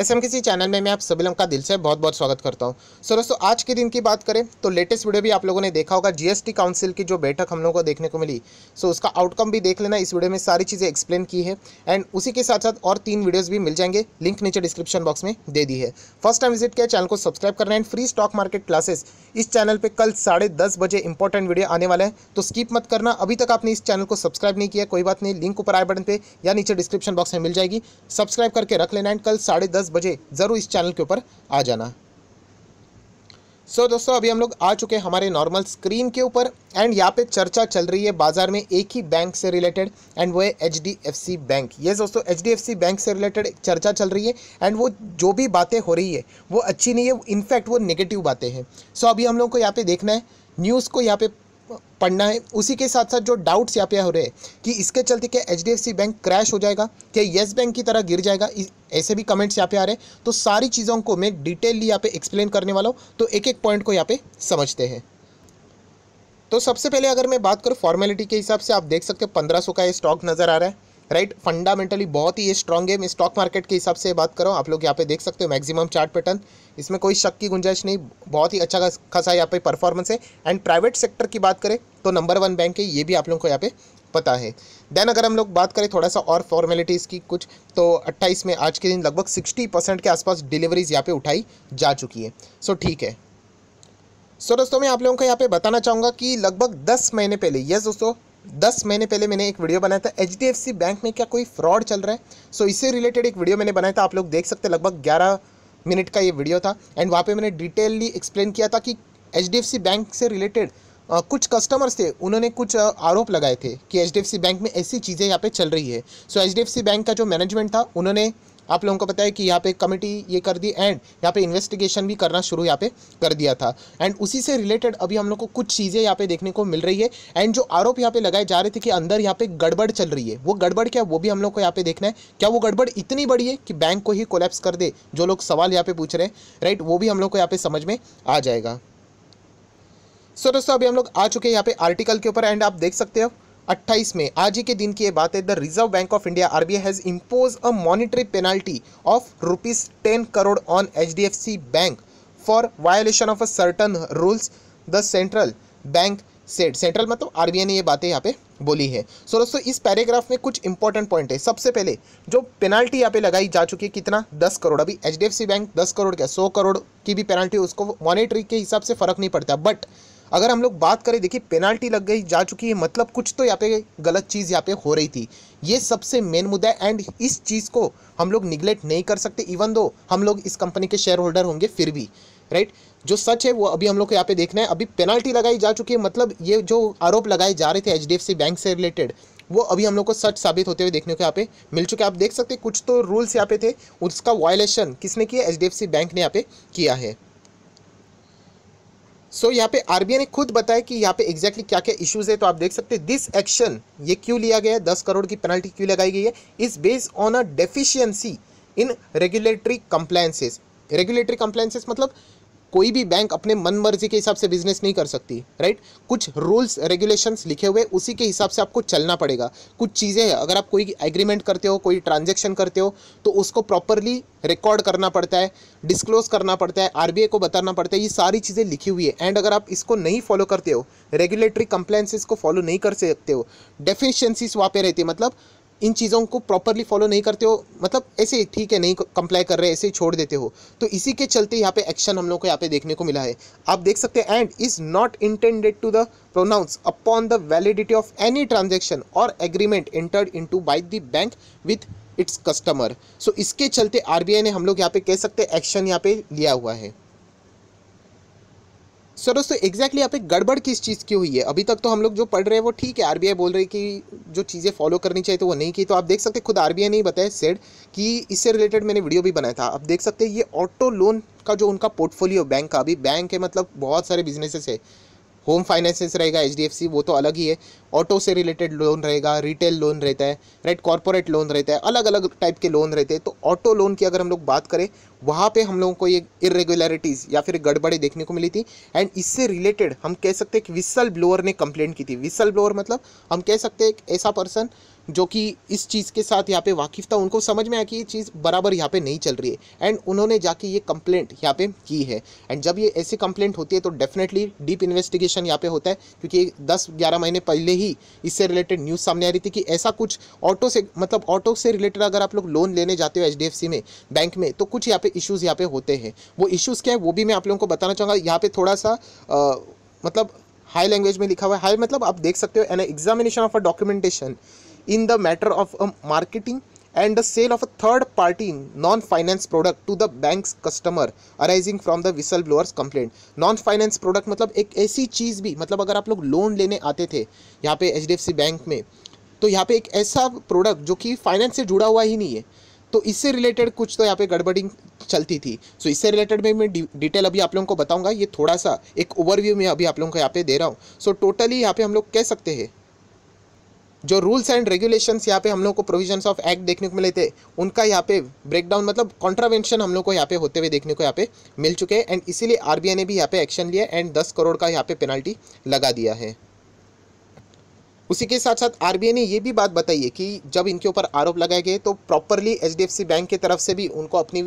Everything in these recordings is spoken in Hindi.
एस एम किसी चैनल में मैं आप सभी लोगों का दिल से बहुत बहुत स्वागत करता हूं सो दोस्तों आज के दिन की बात करें तो लेटेस्ट वीडियो भी आप लोगों ने देखा होगा जीएसटी काउंसिल की जो बैठक हम लोगों को देखने को मिली सो उसका आउटकम भी देख लेना इस वीडियो में सारी चीज़ें एक्सप्लेन की है एंड उसी के साथ साथ और तीन वीडियोज़ भी मिल जाएंगे लिंक नीचे डिस्क्रिप्शन बॉक्स में दे दी है फर्स्ट टाइम विजिट किया चैनल को सब्सक्राइब करना and free stock market classes इस चैनल पर कल साढ़े बजे इंपॉर्टेंट वीडियो आने वाला है तो स्किप मत करना अभी तक आपने इस चैनल को सब्सक्राइब नहीं किया कोई बात नहीं लिंक ऊपर आए बटन पर या नीचे डिस्क्रिप्शन बॉक्स में मिल जाएगी सब्सक्राइब करके रख लेना एंड कल साढ़े दस बजे ज़रूर इस चैनल के ऊपर आ जाना सो so, दोस्तों अभी हम लोग आ चुके हैं हमारे नॉर्मल स्क्रीन के ऊपर एंड यहाँ पे चर्चा चल रही है बाजार में एक ही बैंक से रिलेटेड एंड वो है एच बैंक ये दोस्तों एच बैंक से रिलेटेड चर्चा चल रही है एंड वो जो भी बातें हो रही है वो अच्छी नहीं है इनफैक्ट वो नेगेटिव बातें हैं सो so, अभी हम लोग को यहाँ पे देखना है न्यूज़ को यहाँ पे पढ़ना है उसी के साथ साथ जो डाउट्स यहाँ पे हो रहे हैं कि इसके चलते क्या एच बैंक क्रैश हो जाएगा क्या येस बैंक की तरह गिर जाएगा ऐसे भी कमेंट्स यहाँ पे आ रहे हैं तो सारी चीज़ों को मैं डिटेलली यहाँ पे एक्सप्लेन करने वाला हूँ तो एक एक पॉइंट को यहाँ पे समझते हैं तो सबसे पहले अगर मैं बात करूँ फॉर्मेलिटी के हिसाब से आप देख सकते हो पंद्रह का ये स्टॉक नज़र आ रहा है राइट फंडामेंटली बहुत ही ये स्ट्रॉन्ग मैं स्टॉक मार्केट के हिसाब से बात करो आप लोग यहाँ पे देख सकते हो मैक्सिमम चार्ट पैटर्न इसमें कोई शक की गुंजाइश नहीं बहुत ही अच्छा खासा यहाँ पे परफॉर्मेंस है एंड प्राइवेट सेक्टर की बात करें तो नंबर वन बैंक है ये भी आप लोगों को यहाँ पे पता है देन अगर हम लोग बात करें थोड़ा सा और फॉर्मेलिटीज़ की कुछ तो 28 में आज के दिन लगभग 60 परसेंट के आसपास डिलीवरीज यहाँ पे उठाई जा चुकी है सो so, ठीक है सो so, दोस्तों मैं आप लोगों को यहाँ पे बताना चाहूँगा कि लगभग 10 महीने पहले यस दोस्तों दस महीने पहले मैंने एक वीडियो बनाया था H D F C bank में क्या कोई फ्रॉड चल रहा है सो so, इससे रिलेटेड एक वीडियो मैंने बनाया था आप लोग देख सकते लगभग ग्यारह मिनट का ये वीडियो था एंड वहाँ पे मैंने डिटेलली एक्सप्लेन किया था कि H D F C bank से रिलेटेड कुछ कस्टमर्स थे उन्होंने कुछ आरोप लगाए थे कि H D F C bank में ऐसी चीज़ें यहाँ पे चल रही है so H D F C bank का जो मैनेजमेंट था उन्होंने आप लोगों को पता है कि यहाँ पे कमेटी ये कर दी एंड यहाँ पे इन्वेस्टिगेशन भी करना शुरू यहाँ पे कर दिया था एंड उसी से रिलेटेड अभी हम लोग को कुछ चीज़ें यहाँ पे देखने को मिल रही है एंड जो आरोप यहाँ पे लगाए जा रहे थे कि अंदर यहाँ पे गड़बड़ चल रही है वो गड़बड़ क्या वो भी हम लोग को यहाँ पे देखना है क्या वो गड़बड़ इतनी बड़ी है कि बैंक को ही कोलेप्स कर दे जो लोग सवाल यहाँ पे पूछ रहे हैं राइट वो भी हम लोग को यहाँ पे समझ में आ जाएगा सो दोस्तों अभी हम लोग आ चुके हैं यहाँ पे आर्टिकल के ऊपर एंड आप देख सकते हो 28 में आज ही के दिन की ये बात है the Reserve Bank of India R I has impose a monetary penalty of rupees ten crore on H D F C bank for violation of a certain rules the central bank set central मतलब आर बी आई ने ये बातें यहाँ पे बोली है सो so, दोस्तों इस पैराग्राफ में कुछ इंपॉर्टेंट पॉइंट है सबसे पहले जो पेनाल्टी यहाँ पे लगाई जा चुकी है कितना दस करोड़ अभी H D F C bank दस करोड़ क्या सौ करोड़ की भी पेनाल्टी उसको मॉनिटरी के हिसाब से फर्क नहीं पड़ता बट अगर हम लोग बात करें देखिए पेनाल्टी लग गई जा चुकी है मतलब कुछ तो यहाँ पे गलत चीज़ यहाँ पे हो रही थी ये सबसे मेन मुद्दा है एंड इस चीज़ को हम लोग निगलेक्ट नहीं कर सकते इवन दो हम लोग इस कंपनी के शेयर होल्डर होंगे फिर भी राइट जो सच है वो अभी हम लोग को यहाँ पे देखना है अभी पेनाल्टी लगाई जा चुकी है मतलब ये जो आरोप लगाए जा रहे थे एच बैंक से रिलेटेड वो अभी हम लोग को सच साबित होते हुए देखने को यहाँ पे मिल चुके आप देख सकते कुछ तो रूल्स यहाँ पे थे उसका वायलेशन किसने किया एच बैंक ने यहाँ पे किया है सो so, यहाँ पे आरबीआई ने खुद बताया कि यहाँ पे एक्जैक्टली क्या क्या इश्यूज है तो आप देख सकते हैं दिस एक्शन ये क्यों लिया गया है दस करोड़ की पेनल्टी क्यों लगाई गई है is based on a deficiency in regulatory compliances regulatory compliances मतलब कोई भी बैंक अपने मन मर्जी के हिसाब से बिजनेस नहीं कर सकती राइट कुछ रूल्स रेगुलेशंस लिखे हुए उसी के हिसाब से आपको चलना पड़ेगा कुछ चीज़ें हैं अगर आप कोई एग्रीमेंट करते हो कोई ट्रांजेक्शन करते हो तो उसको प्रॉपरली रिकॉर्ड करना पड़ता है डिस्क्लोज करना पड़ता है आरबीआई को बताना पड़ता है ये सारी चीज़ें लिखी हुई है एंड अगर आप इसको नहीं फॉलो करते हो रेगुलेटरी कंप्लेंसेज को फॉलो नहीं कर सकते हो डेफिशियंसीज वहाँ पर रहती है मतलब इन चीज़ों को प्रॉपरली फॉलो नहीं करते हो मतलब ऐसे ठीक है नहीं कंप्लाई कर रहे ऐसे ही छोड़ देते हो तो इसी के चलते यहाँ पे एक्शन हम लोग को यहाँ पे देखने को मिला है आप देख सकते हैं and is not intended to the pronounce upon the validity of any transaction और agreement entered to by the bank with its customer so इसके चलते आर ने हम लोग यहाँ पे कह सकते एक्शन यहाँ पे लिया हुआ है सर दोस्तों एग्जैक्टली यहाँ पे गड़बड़ किस चीज़ की हुई है अभी तक तो हम लोग जो पढ़ रहे हैं वो ठीक है आरबीआई बोल रही कि जो चीज़ें फॉलो करनी चाहिए तो वो नहीं की तो आप देख सकते खुद आरबीआई नहीं बताया सेड कि इससे रिलेटेड मैंने वीडियो भी बनाया था आप देख सकते ये ऑटो लोन का जो उनका पोर्टफोलियो बैंक का अभी बैंक है मतलब बहुत सारे बिजनेसेस है होम फाइनेंसेस रहेगा एच वो तो अलग ही है ऑटो से रिलेटेड लोन रहेगा रिटेल लोन रहता है राइट कॉरपोरेट लोन रहता है अलग अलग टाइप के लोन रहते हैं तो ऑटो लोन की अगर हम लोग बात करें वहाँ पे हम लोगों को ये इरेगुलरिटीज़ या फिर गड़बड़ी देखने को मिली थी एंड इससे रिलेटेड हम कह सकते हैं कि विसल ब्लोअर ने कंप्लेंट की थी विसल ब्लोअर मतलब हम कह सकते हैं एक ऐसा पर्सन जो कि इस चीज़ के साथ यहाँ पे वाकिफ था उनको समझ में आया कि ये चीज़ बराबर यहाँ पे नहीं चल रही है एंड उन्होंने जाके ये कंप्लेंट यहाँ पे की है एंड जब ये ऐसी कंप्लेंट होती है तो डेफिनेटली डीप इन्वेस्टिगेशन यहाँ पे होता है क्योंकि दस ग्यारह महीने पहले ही इससे रिलेटेड न्यूज़ सामने आ रही थी कि ऐसा कुछ ऑटो से मतलब ऑटो से रिलेटेड अगर आप लोग लोन लेने जाते हो एच में बैंक में तो कुछ यहाँ पे इशूज़ यहाँ पे होते हैं वो इशूज़ क्या है वो भी मैं आप लोगों को बताना चाहूँगा यहाँ पर थोड़ा सा मतलब हाई लैंग्वेज में लिखा हुआ है हाई मतलब आप देख सकते हो an examination of a documentation in the matter of um, marketing and the sale of a third party non finance product to the bank's customer arising from the whistleblowers complaint non finance product मतलब एक ऐसी चीज़ भी मतलब अगर आप लोग लोन लेने आते थे यहाँ पे एच बैंक में तो यहाँ पे एक ऐसा प्रोडक्ट जो कि फाइनेंस से जुड़ा हुआ ही नहीं है तो इससे रिलेटेड कुछ तो यहाँ पे गड़बड़िंग चलती थी सो so, इससे रिलेटेड में मैं डिटेल अभी आप लोगों को बताऊंगा ये थोड़ा सा एक ओवरव्यू में अभी आप लोगों को यहाँ पे दे रहा हूँ सो टोटली यहाँ पे हम लोग कह सकते हैं जो रूल्स एंड रेगुलेशंस यहाँ पे हम लोग को प्रोविजंस ऑफ एक्ट देखने को मिले थे उनका यहाँ पे ब्रेकडाउन मतलब कॉन्ट्रावेंशन हम लोग को यहाँ पे होते हुए देखने को यहाँ पे मिल चुके हैं एंड इसीलिए आरबीआई ने भी यहाँ पे एक्शन लिया एंड दस करोड़ का यहाँ पे पेनल्टी लगा दिया है उसी के साथ साथ आरबीआई ने ये भी बात बताई है कि जब इनके ऊपर आरोप लगाए गए तो प्रॉपरली एच बैंक की तरफ से भी उनको अपनी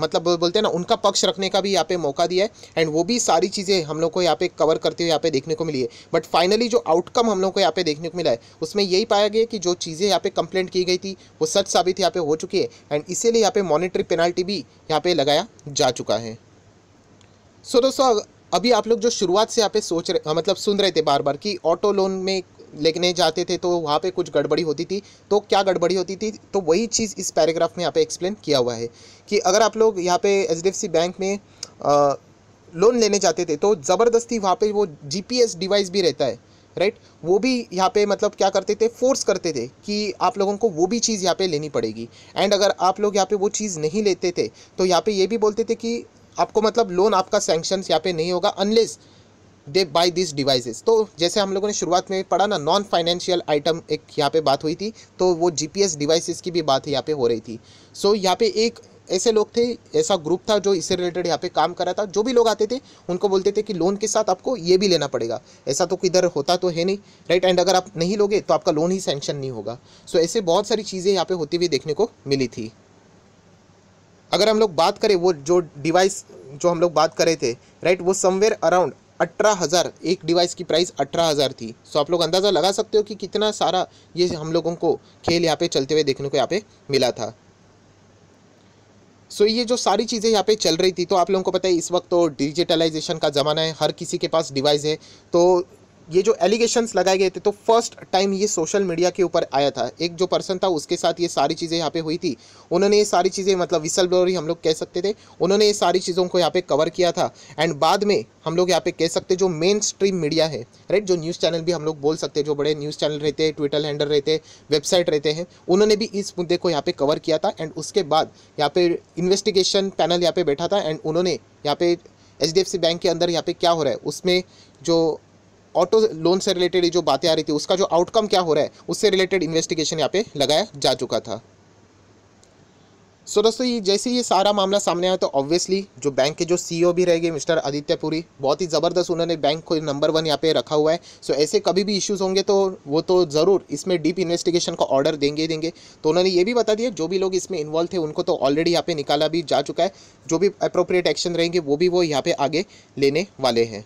मतलब बोलते हैं ना उनका पक्ष रखने का भी यहाँ पे मौका दिया है एंड वो भी सारी चीज़ें हम लोग को यहाँ पे कवर करते हुए यहाँ पे देखने को मिली है बट फाइनली जो आउटकम हम लोग को यहाँ पे देखने को मिला है उसमें यही पाया गया कि जो चीज़ें यहाँ पे कंप्लेंट की गई थी वो सच साबित यहाँ पे हो चुकी है एंड इसीलिए यहाँ पे मॉनिटरी पेनाल्टी भी यहाँ पे लगाया जा चुका है सो दोस्तों अभी आप लोग जो शुरुआत से यहाँ पे सोच रहे मतलब सुन रहे थे बार बार कि ऑटो लोन में लेने जाते थे तो वहाँ पे कुछ गड़बड़ी होती थी तो क्या गड़बड़ी होती थी तो वही चीज़ इस पैराग्राफ में यहाँ पे एक्सप्लेन किया हुआ है कि अगर आप लोग यहाँ पे एच बैंक में आ, लोन लेने जाते थे तो ज़बरदस्ती वहाँ पे वो जी डिवाइस भी रहता है राइट वो भी यहाँ पे मतलब क्या करते थे फोर्स करते थे कि आप लोगों को वो भी चीज़ यहाँ पे लेनी पड़ेगी एंड अगर आप लोग यहाँ पे वो चीज़ नहीं लेते थे तो यहाँ पे ये भी बोलते थे कि आपको मतलब लोन आपका सेंक्शन यहाँ पे नहीं होगा unless they by this devices तो जैसे हम लोगों ने शुरुआत में पढ़ा ना नॉन फाइनेंशियल आइटम एक यहाँ पे बात हुई थी तो वो जीपीएस डिवाइसेस की भी बात यहाँ पे हो रही थी सो so, यहाँ पे एक ऐसे लोग थे ऐसा ग्रुप था जो इससे रिलेटेड यहाँ पे काम कर रहा था जो भी लोग आते थे उनको बोलते थे कि लोन के साथ आपको ये भी लेना पड़ेगा ऐसा तो किधर होता तो है नहीं राइट एंड अगर आप नहीं लोगे तो आपका लोन ही सेंक्शन नहीं होगा सो so, ऐसे बहुत सारी चीज़ें यहाँ पे होती हुई देखने को मिली थी अगर हम लोग बात करें वो जो डिवाइस जो हम लोग बात करे थे राइट वो समवेयर अराउंड अठारह हज़ार एक डिवाइस की प्राइस अठारह हज़ार थी सो आप लोग अंदाज़ा लगा सकते हो कि कितना सारा ये हम लोगों को खेल यहाँ पे चलते हुए देखने को यहाँ पे मिला था सो so, ये जो सारी चीज़ें यहाँ पे चल रही थी तो आप लोगों को पता है इस वक्त तो डिजिटलाइजेशन का ज़माना है हर किसी के पास डिवाइस है तो ये जो एलिगेशंस लगाए गए थे तो फर्स्ट टाइम ये सोशल मीडिया के ऊपर आया था एक जो पर्सन था उसके साथ ये सारी चीज़ें यहाँ पे हुई थी उन्होंने ये सारी चीज़ें मतलब विसल ब्लोरी हम लोग कह सकते थे उन्होंने ये सारी चीज़ों को यहाँ पे कवर किया था एंड बाद में हम लोग यहाँ पे कह सकते जो मेन स्ट्रीम मीडिया है राइट जो न्यूज़ चैनल भी हम लोग बोल सकते जो बड़े न्यूज़ चैनल रहते हैं ट्विटर हैंडल रहते वेबसाइट रहते हैं उन्होंने भी इस मुद्दे को यहाँ पर कवर किया था एंड उसके बाद यहाँ पे इन्वेस्टिगेशन पैनल यहाँ पर बैठा था एंड उन्होंने यहाँ पे एच बैंक के अंदर यहाँ पे क्या हो रहा है उसमें जो ऑटो लोन से रिलेटेड जो बातें आ रही थी उसका जो आउटकम क्या हो रहा है उससे रिलेटेड इन्वेस्टिगेशन यहाँ पे लगाया जा चुका था सो so, दोस्तों ये जैसे ये सारा मामला सामने आया तो ऑब्वियसली जो बैंक के जो सीईओ e भी रहेंगे मिस्टर आदित्य पुरी बहुत ही ज़बरदस्त उन्होंने बैंक को नंबर वन यहाँ पे रखा हुआ है सो so, ऐसे कभी भी इश्यूज होंगे तो वो तो ज़रूर इसमें डीप इन्वेस्टिगेशन का ऑर्डर देंगे ही देंगे तो उन्होंने ये भी बता दिया जो भी लोग इसमें इन्वॉल्व थे उनको तो ऑलरेडी यहाँ पर निकाला भी जा चुका है जो भी अप्रोप्रिएट एक्शन रहेंगे वो भी वो यहाँ पर आगे लेने वाले हैं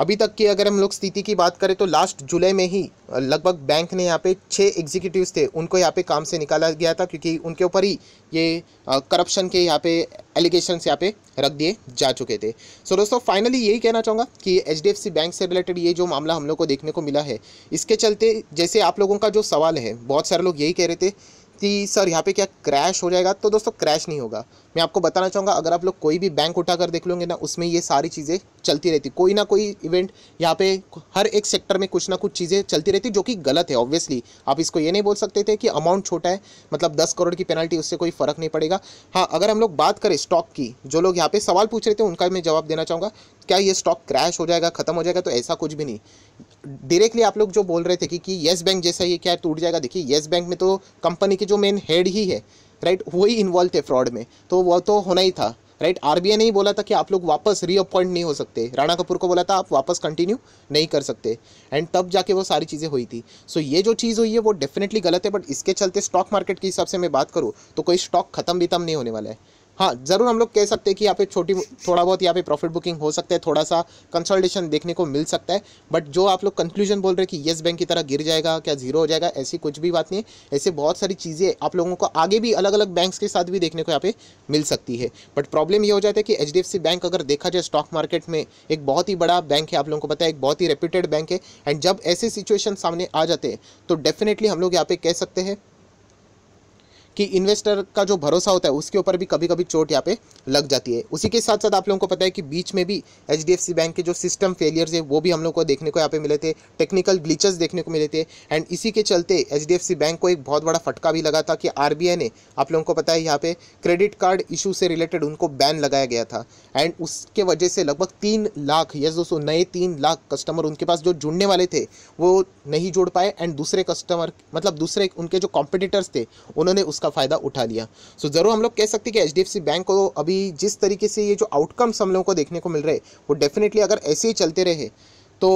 अभी तक की अगर हम लोग स्थिति की बात करें तो लास्ट जुलाई में ही लगभग बैंक ने यहाँ पे छः एग्जीक्यूटिव्स थे उनको यहाँ पे काम से निकाला गया था क्योंकि उनके ऊपर ही ये करप्शन के यहाँ पे एलिगेशंस यहाँ पे रख दिए जा चुके थे सो so, दोस्तों फाइनली यही कहना चाहूँगा कि एच बैंक से रिलेटेड ये जो मामला हम लोग को देखने को मिला है इसके चलते जैसे आप लोगों का जो सवाल है बहुत सारे लोग यही कह रहे थे कि सर यहाँ पे क्या क्रैश हो जाएगा तो दोस्तों क्रैश नहीं होगा मैं आपको बताना चाहूँगा अगर आप लोग कोई भी बैंक उठा कर देख लोगे ना उसमें ये सारी चीज़ें चलती रहती कोई ना कोई इवेंट यहाँ पे हर एक सेक्टर में कुछ ना कुछ चीज़ें चलती रहती जो कि गलत है ऑब्वियसली आप इसको ये नहीं बोल सकते थे कि अमाउंट छोटा है मतलब दस करोड़ की पेनल्टी उससे कोई फ़र्क नहीं पड़ेगा हाँ अगर हम लोग बात करें स्टॉक की जो लोग यहाँ पर सवाल पूछ रहे थे उनका मैं जवाब देना चाहूँगा क्या ये स्टॉक क्रैश हो जाएगा ख़त्म हो जाएगा तो ऐसा कुछ भी नहीं डायरेक्टली आप लोग जो बोल रहे थे कि, कि येस बैंक जैसा ये क्या टूट जाएगा देखिए येस बैंक में तो कंपनी के जो मेन हेड ही है राइट वही इन्वॉल्व थे फ्रॉड में तो वो तो होना ही था राइट आर ने ही बोला था कि आप लोग वापस रीअपॉइंट नहीं हो सकते राणा कपूर को बोला था आप वापस कंटिन्यू नहीं कर सकते एंड तब जाके वो सारी चीज़ें हुई थी सो so, ये जो चीज़ हुई है वो डेफिनेटली गलत है बट इसके चलते स्टॉक मार्केट के हिसाब से मैं बात करूँ तो कोई स्टॉक खत्म भी तम नहीं होने वाला है हाँ ज़रूर हम लोग कह सकते हैं कि यहाँ पे छोटी थोड़ा बहुत यहाँ पे प्रॉफिट बुकिंग हो सकता है थोड़ा सा कंसल्टेशन देखने को मिल सकता है बट जो आप लोग कंक्लूजन बोल रहे हैं कि येस बैंक की तरह गिर जाएगा क्या जीरो हो जाएगा ऐसी कुछ भी बात नहीं ऐसे बहुत सारी चीज़ें आप लोगों को आगे भी अलग अलग बैंक्स के साथ भी देखने को यहाँ पे मिल सकती है बट प्रॉब्लम ये हो जाता है कि एच बैंक अगर देखा जाए स्टॉक मार्केट में एक बहुत ही बड़ा बैंक है आप लोगों को पता है एक बहुत ही रेप्यूटेड बैंक है एंड जब ऐसे सिचुएशन सामने आ जाते हैं तो डेफिनेटली हम लोग यहाँ पे कह सकते हैं कि इन्वेस्टर का जो भरोसा होता है उसके ऊपर भी कभी कभी चोट यहाँ पे लग जाती है उसी के साथ साथ आप लोगों को पता है कि बीच में भी एच बैंक के जो सिस्टम फेलियर्स है वो भी हम लोग को देखने को यहाँ पे मिले थे टेक्निकल ग्लीचेस देखने को मिले थे एंड इसी के चलते एच बैंक को एक बहुत बड़ा फटका भी लगा था कि आर ने आप लोगों को पता है यहाँ पे क्रेडिट कार्ड इशू से रिलेटेड उनको बैन लगाया गया था एंड उसके वजह से लगभग तीन लाख यस दोस्तों नए तीन लाख कस्टमर उनके पास जो जुड़ने वाले थे वो नहीं जुड़ पाए एंड दूसरे कस्टमर मतलब दूसरे उनके जो कॉम्पिटिटर्स थे उन्होंने उस इसका फ़ायदा उठा लिया सो so, ज़रूर हम लोग कह सकते हैं कि एच बैंक को अभी जिस तरीके से ये जो आउटकम्स हम लोगों को देखने को मिल रहे वो डेफिनेटली अगर ऐसे ही चलते रहे तो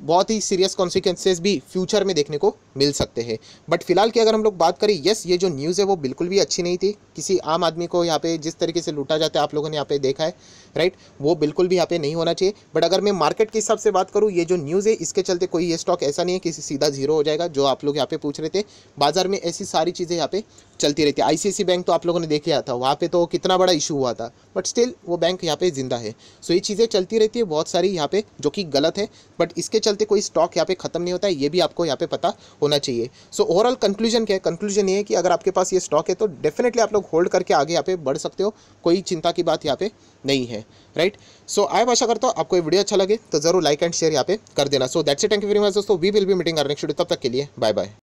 बहुत ही सीरियस कॉन्सिक्वेंसेज भी फ्यूचर में देखने को मिल सकते हैं बट फिलहाल की अगर हम लोग बात करें येस ये जो न्यूज़ है वो बिल्कुल भी अच्छी नहीं थी किसी आम आदमी को यहाँ पे जिस तरीके से लूटा जाता है आप लोगों ने यहाँ पे देखा है राइट वो बिल्कुल भी यहाँ पे नहीं होना चाहिए बट अगर मैं मार्केट के हिसाब से बात करूँ ये जो न्यूज़ है इसके चलते कोई ये स्टॉक ऐसा नहीं है कि सीधा जीरो हो जाएगा जो आप लोग यहाँ पे पूछ रहे थे बाजार में ऐसी सारी चीज़ें यहाँ पे चलती रहती है आई बैंक तो आप लोगों ने देख लिया था वहाँ पे तो कितना बड़ा इशू हुआ था बट स्टिल वो बैंक यहाँ पे ज़िंदा है सो ये चीज़ें चलती रहती है बहुत सारी यहाँ पे जो कि गलत है बट इसके चलते कोई स्टॉक यहाँ पे ख़त्म नहीं होता है ये भी आपको यहाँ पे पता होना चाहिए सो ओवरऑल कंक्लूजन क्या है कंक्लूजन ये है कि अगर आपके पास ये स्टॉक है तो डेफिनेटली आप लोग होल्ड करके आगे यहाँ पे बढ़ सकते हो कोई चिंता की बात यहाँ पे नहीं है राइट सो आई आशा करता हूँ आपको ये वीडियो अच्छा लगे तो जरूर लाइक एंड शेयर यहाँ पे कर देना so that's a thank you very much दोस्तों we will be meeting next video तब तक के लिए बाय बाय